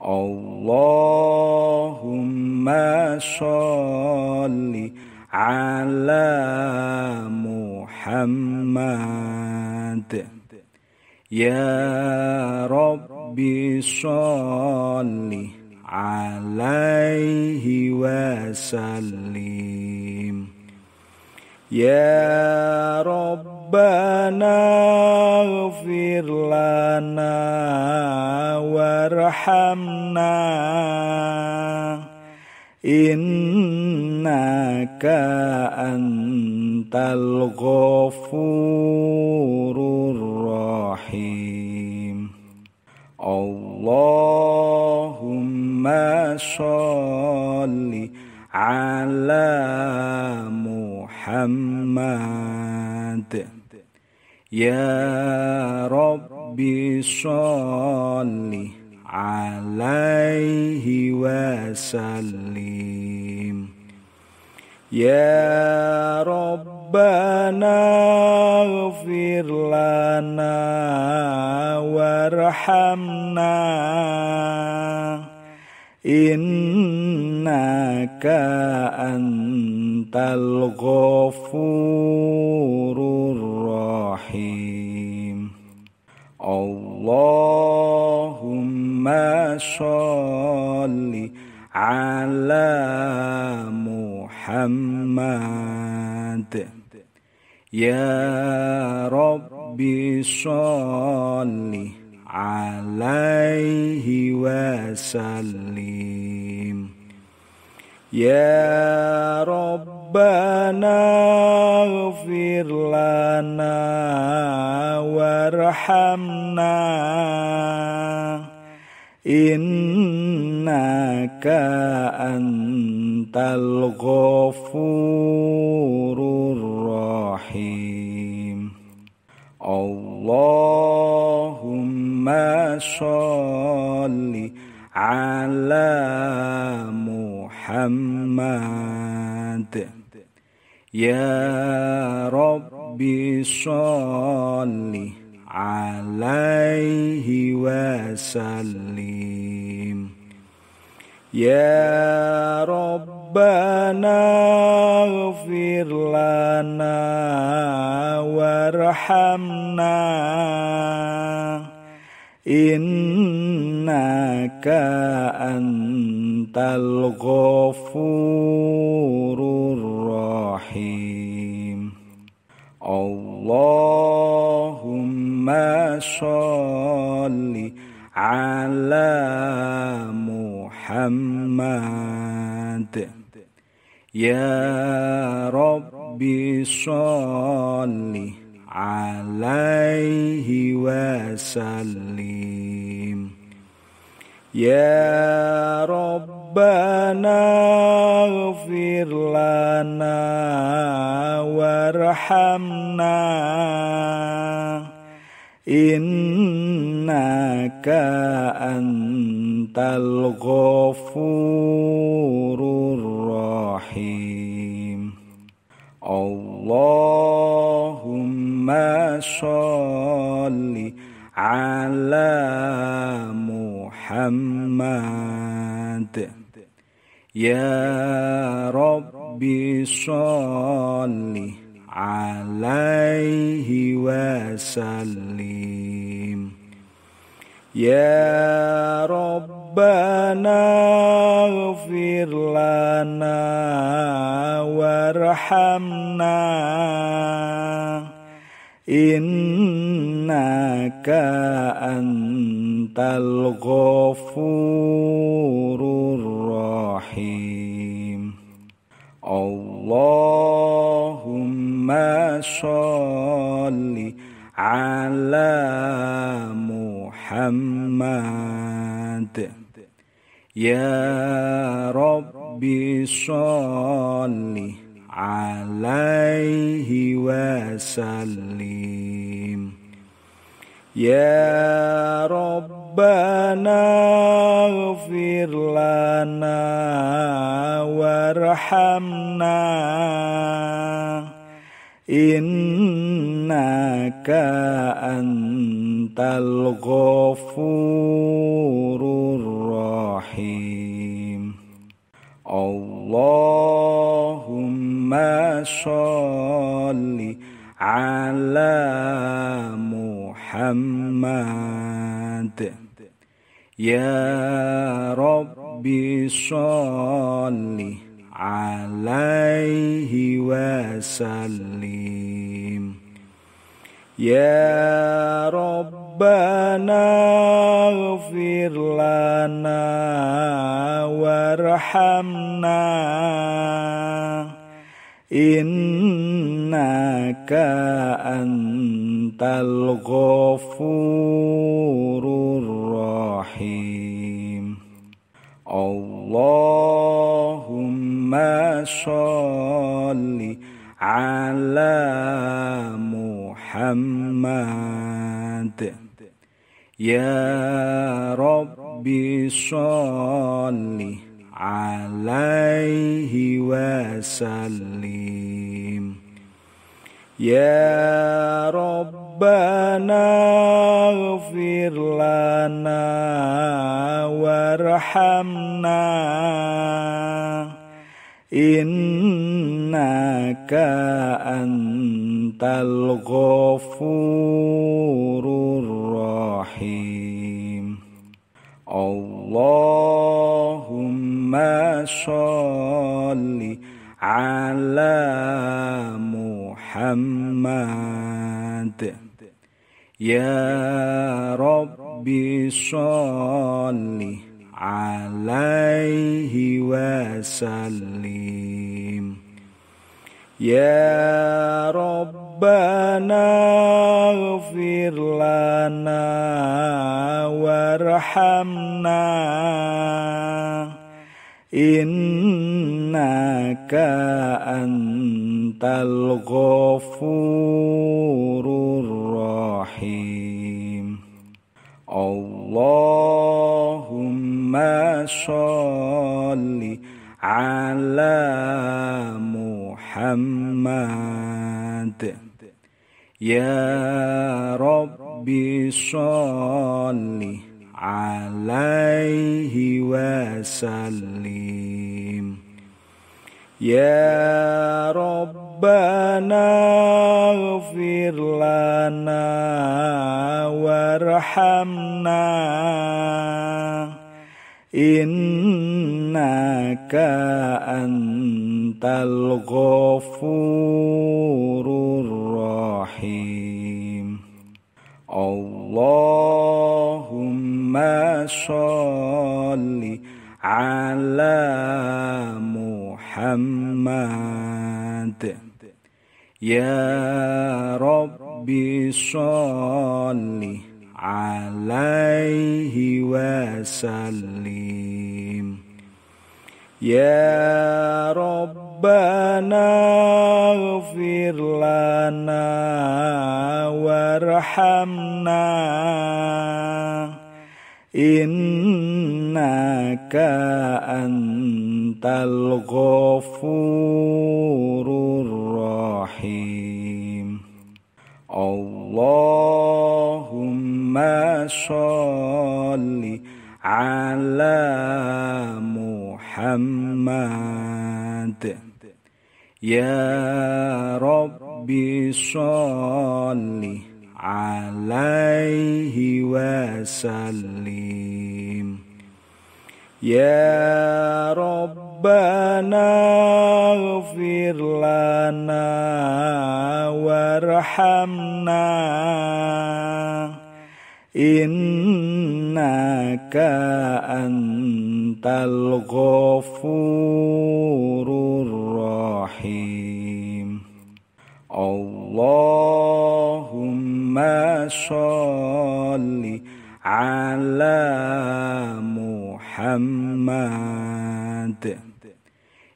اللهم صل على محمد يا رب صل عليه وسلم يا رب ربنا اغفر لنا وارحمنا إنك أنت الغفور الرحيم اللهم صل على محمد Ya Rabbi salli alaihi Ya Rabbana ghafir warhamna Innaka anta الغفور الرحيم اللهم صل على محمد يا رب صل عليه وسلم يا رب ربنا اغفر لنا وارحمنا إنك أنت الغفور الرحيم اللهم صل على محمد يا رب صل عليه وسلم يا ربنا اغفر لنا وارحمنا إنك أنت الغفور صل على محمد يا رب صل عليه وسلم يا ربنا اغفر لنا وارحمنا إن أنت الغفور الرحيم اللهم صل على محمد يا رب صل عليه وسلم يا ربنا اغفر لنا وارحمنا إنك أنت الغفور الرحيم اللهم صل على محمد محمد يا رب صل عليه وسلم يا ربنا اغفر لنا وارحمنا إنك أنت أنت الغفور الرحيم اللهم صل على محمد يا رب صل عليه وسلم يا رب ربنا اغفر لنا وارحمنا إنك أنت الغفور الرحيم اللهم صل على محمد يا رب صل عليه وسلم يا ربنا اغفر لنا وارحمنا إنك أنت الغفور اللهم صل على محمد يا رب صل عليه وسلم يا رب ربنا اغفر لنا وارحمنا إنك أنت الغفور الرحيم اللهم صل على محمد يا رب صل عليه وسلم يا ربنا اغفر لنا وارحمنا إنك أنت الغفور اللهم صل على محمد يا رب صل عليه وسلم يا رب ربنا اغفر لنا وارحمنا إنك أنت الغفور الرحيم اللهم صل على محمد يا رب صل عليه وسلم يا ربنا اغفر لنا وارحمنا إنك أنت الغفور الرحيم اللهم صل على محمد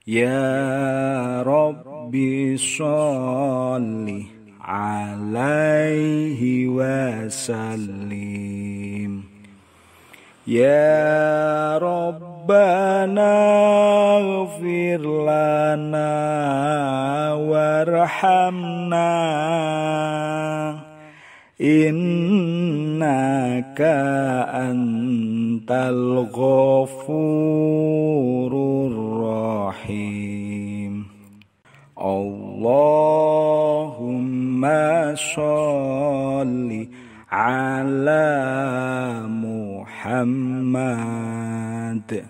يا رب صل عليه وسلم يا رب ربنا اغفر لنا وارحمنا إنك أنت الغفور الرحيم اللهم صل على محمد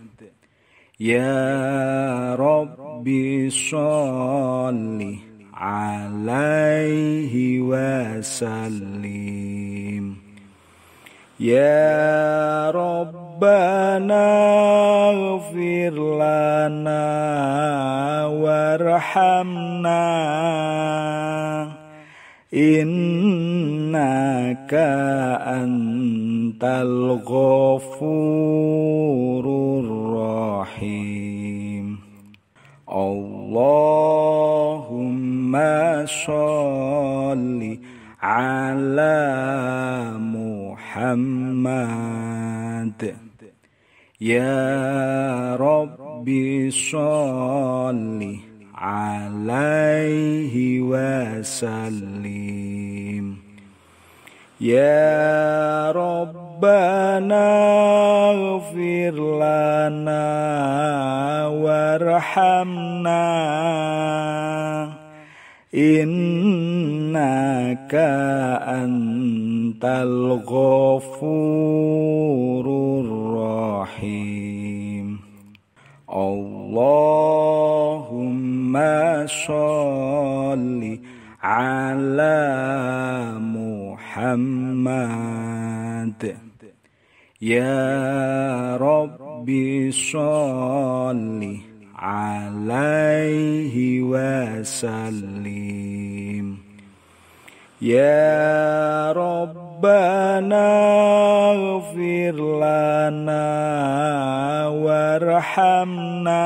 يا رب صل عليه وسلم يا ربنا اغفر لنا وارحمنا إنك أنت الغفور اللهم صل على محمد يا رب صل عليه وسلم يا رب ربنا اغفر لنا وارحمنا إنك أنت الغفور الرحيم اللهم صل على محمد Ya Rabbi Salli Alaihi Wasallim Ya Rabbana Ghafir Lana Warhamna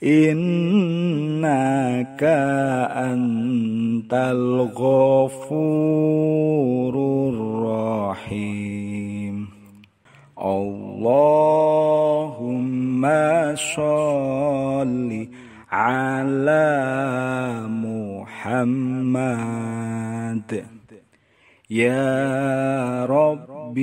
Innaka Anta أنت الغفور الرحيم اللهم صل على محمد يا رب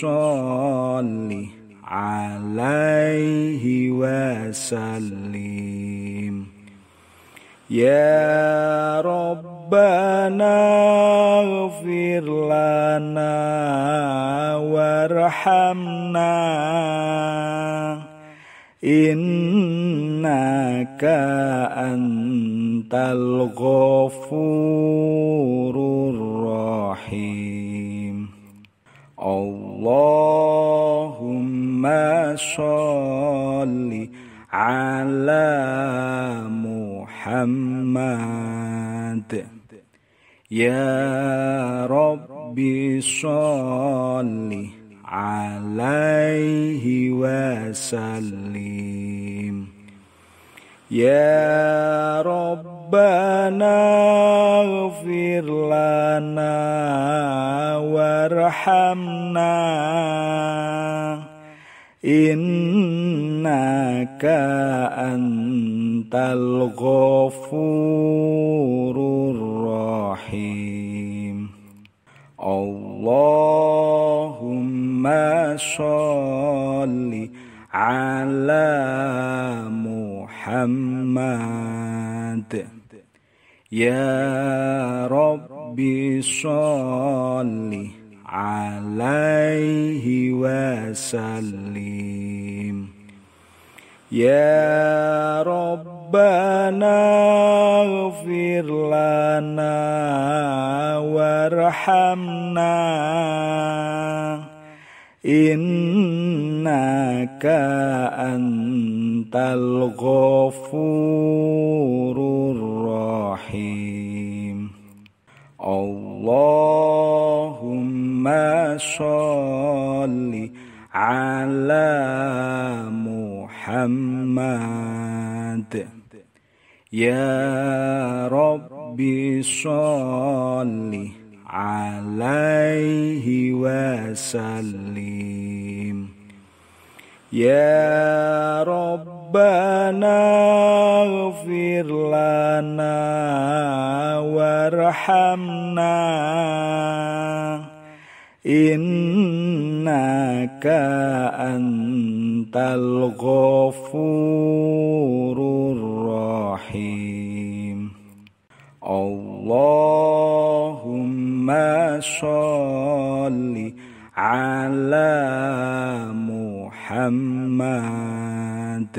صل عليه وسلم يا رب ربنا اغفر لنا وارحمنا إنك أنت الغفور الرحيم اللهم صل على محمد يا رب صل عليه وسلم يا ربنا اغفر لنا وارحمنا إنك أنت الغفور اللهم صل على محمد يا رب صل عليه وسلم يا رب ربنا اغفر لنا وارحمنا إنك أنت الغفور الرحيم اللهم صل على محمد يا رب صل عليه وسلم يا ربنا اغفر لنا وارحمنا إنك أنت أنت الغفور الرحيم اللهم صل على محمد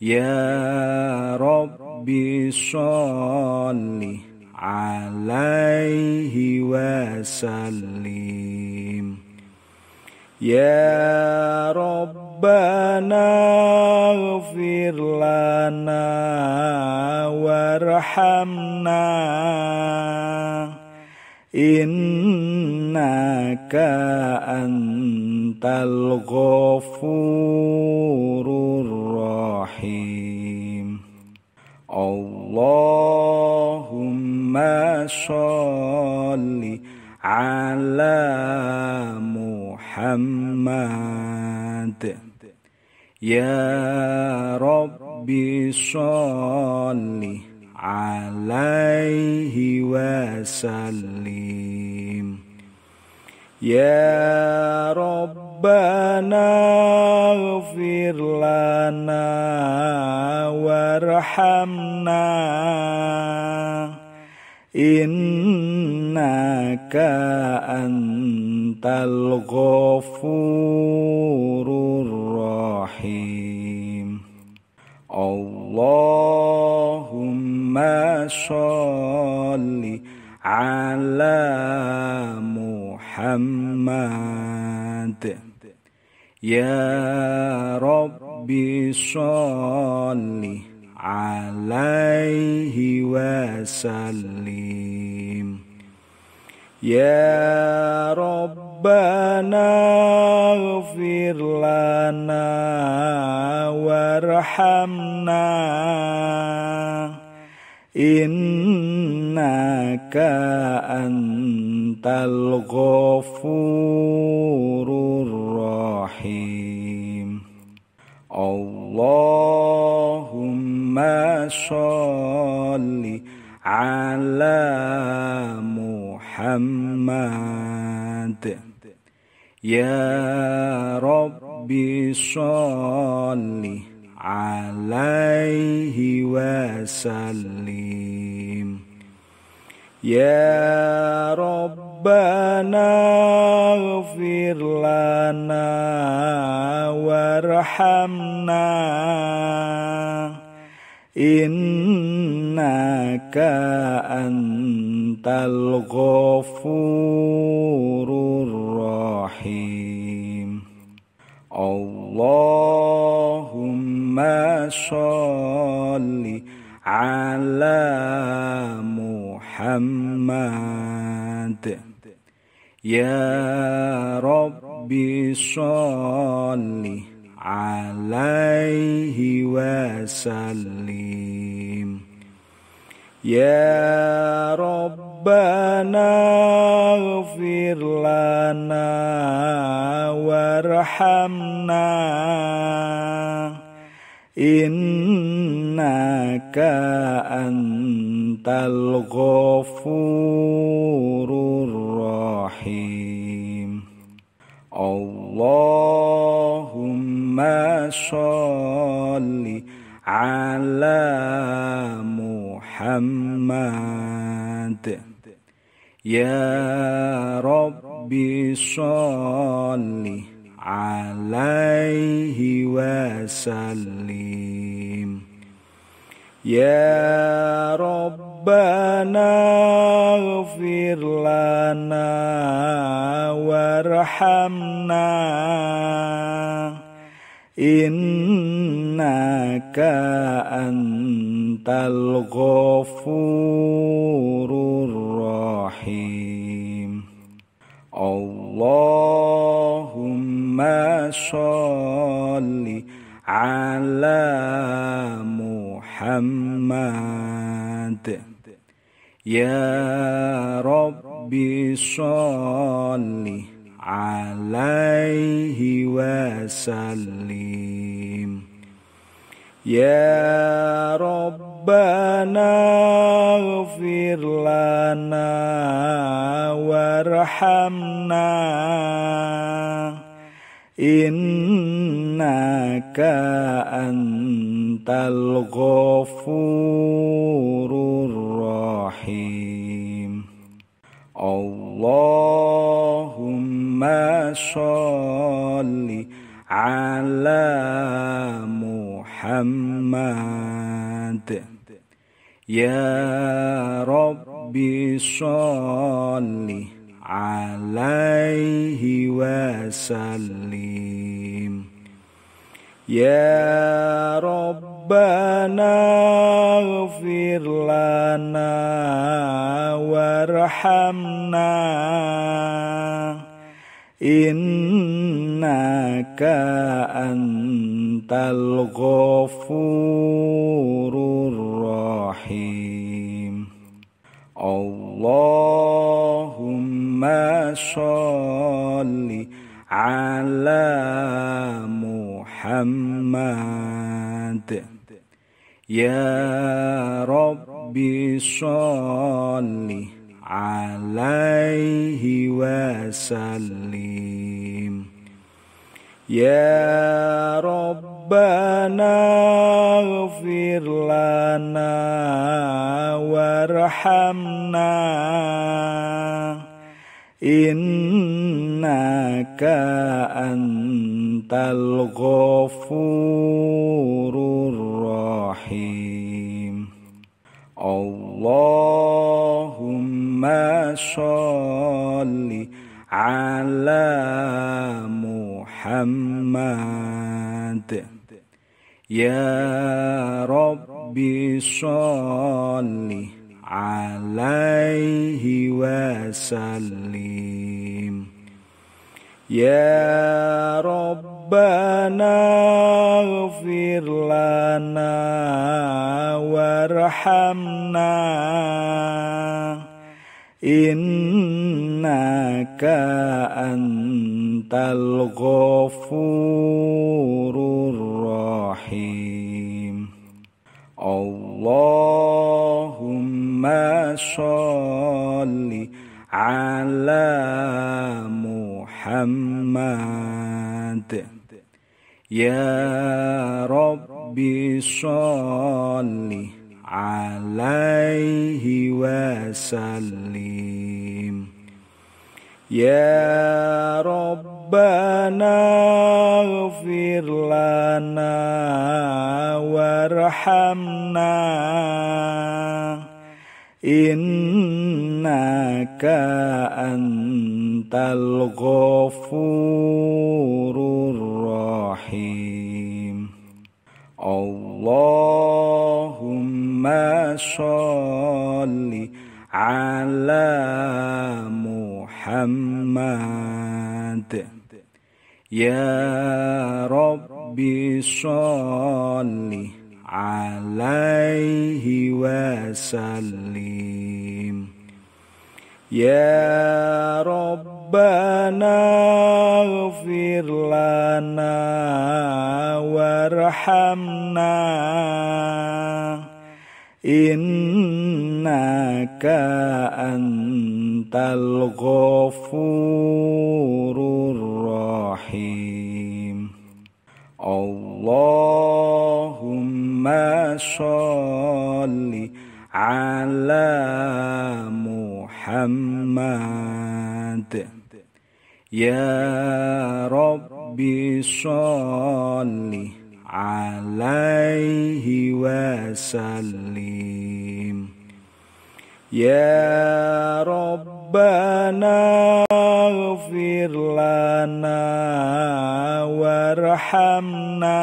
يا رب صل عليه وسلم يا رب ربنا اغفر لنا وارحمنا إنك أنت الغفور الرحيم اللهم صل على محمد يا رب صل عليه وسلم يا ربنا اغفر لنا وارحمنا إنك أنت الغفور اللهم صل على محمد يا رب صل عليه وسلم يا ربنا اغفر لنا وارحمنا إنك أنت الغفور الرحيم اللهم صل على محمد يا رب صلِّ عليه وسلم يا ربنا اغفر لنا وارحمنا إنك أنت الغفور الرحيم اللهم اللهم صل على محمد يا رب صل عليه وسلم يا ربنا اغفر لنا وارحمنا إنك أنت الغفور الرحيم اللهم صل على محمد يا رب صل عليه وسلم يا ربنا اغفر لنا وارحمنا إنك أنت الغفور الرحيم اللهم صل على Muhammad Ya Rabbi Salli Wasallim Ya Rabbana Ghafir Lana Warhamna Innaka Anta أنت الغفور الرحيم اللهم صل على محمد يا رب صل عليه وسلم يا رب Rabbana ighfir lana warhamna innaka antal ghafur يا رب صل عليه وسلم يا ربنا اغفر لنا وارحمنا إنك أنت الغفور Ya Rabbi salli alaihi wasallim Ya Rabbana ighfir lana warhamna innaka antal ghafuru اللهم صل على محمد يا رب صل عليه وسلم يا رب ربنا اغفر لنا وارحمنا إنك أنت الغفور الرحيم اللهم صل على محمد Ya Rabbi salli alaihi wa Ya Rabbana ghafir warhamna Innaka anta أنت الغفور الرحيم اللهم صل على محمد يا رب صل عليه وسلم يا رب ربنا اغفر لنا وارحمنا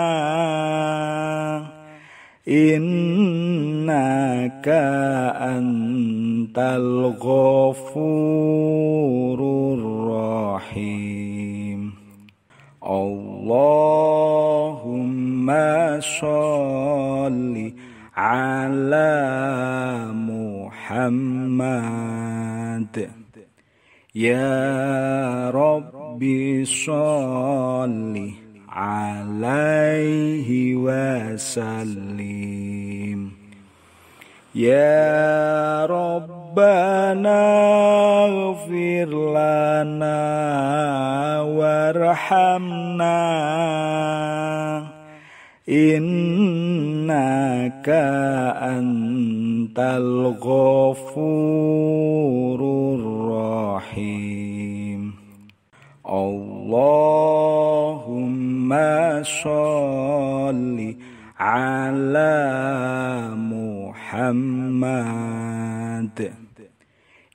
إنك أنت الغفور الرحيم اللهم صل على محمد يا رب صل عليه وسلم يا ربنا اغفر لنا وارحمنا انك انت الغفور اللهم صل على محمد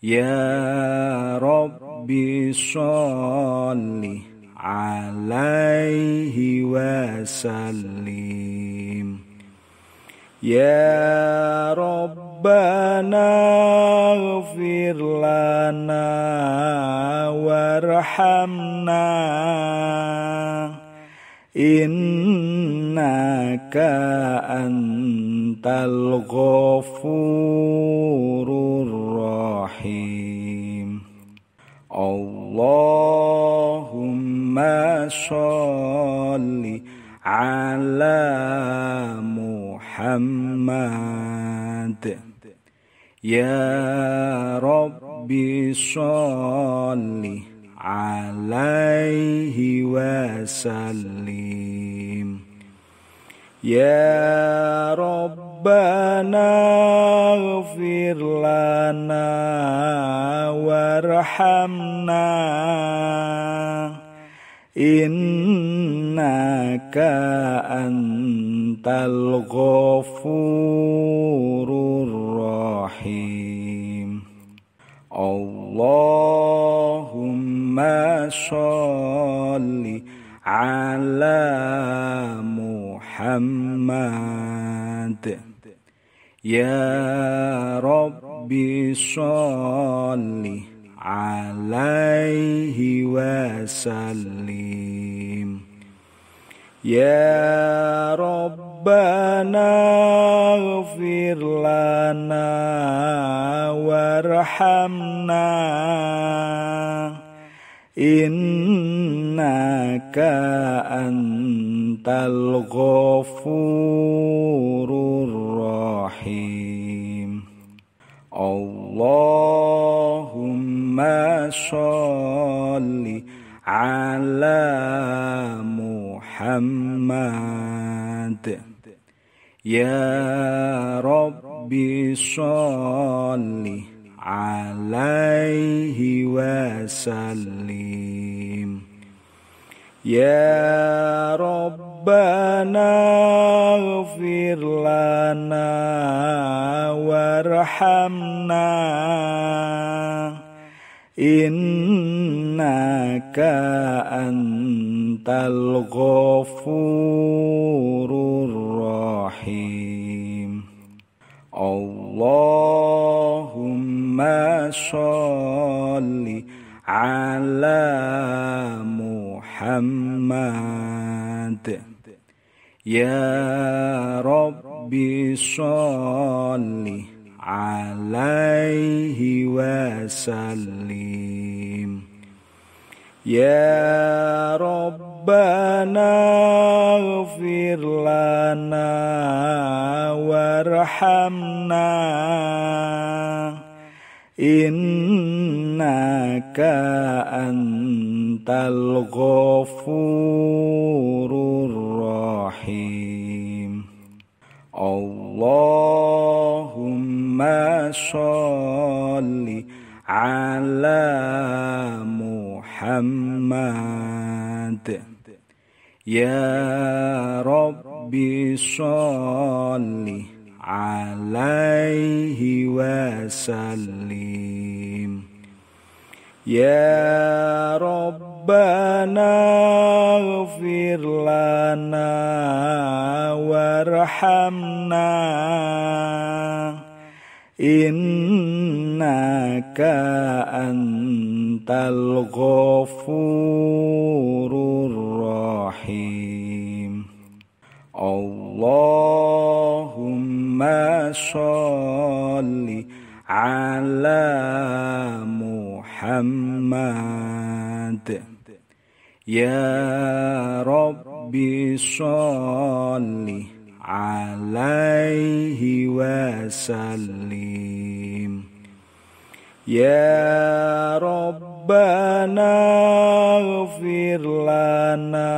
يا رب صل عليه وسلم يا رب ربنا اغفر لنا وارحمنا إنك أنت الغفور الرحيم اللهم صل على محمد يا رب صل عليه وسلم يا ربنا اغفر لنا وارحمنا إنك أنت الغفور اللهم صل على محمد يا رب صل عليه وسلم يا رب ربنا اغفر لنا وارحمنا إنك أنت الغفور الرحيم اللهم صل على محمد يا رب صل عليه وسلم يا ربنا اغفر لنا وارحمنا إنك أنت الغفور الرحيم الرحيم اللهم صل على محمد يا رب صل عليه وسلم يا رب ربنا اغفر لنا وارحمنا إنك أنت الغفور الرحيم اللهم صل على محمد يا رب صل عليه وسلم يا ربنا اغفر لنا وارحمنا إنك أنت الغفور اللهم صل على محمد يا رب صل عليه وسلم يا رب Rabbana ighfir lana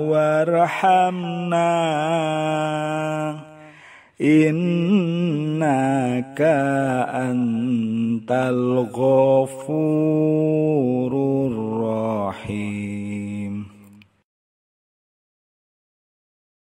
warhamna innaka antal ghafur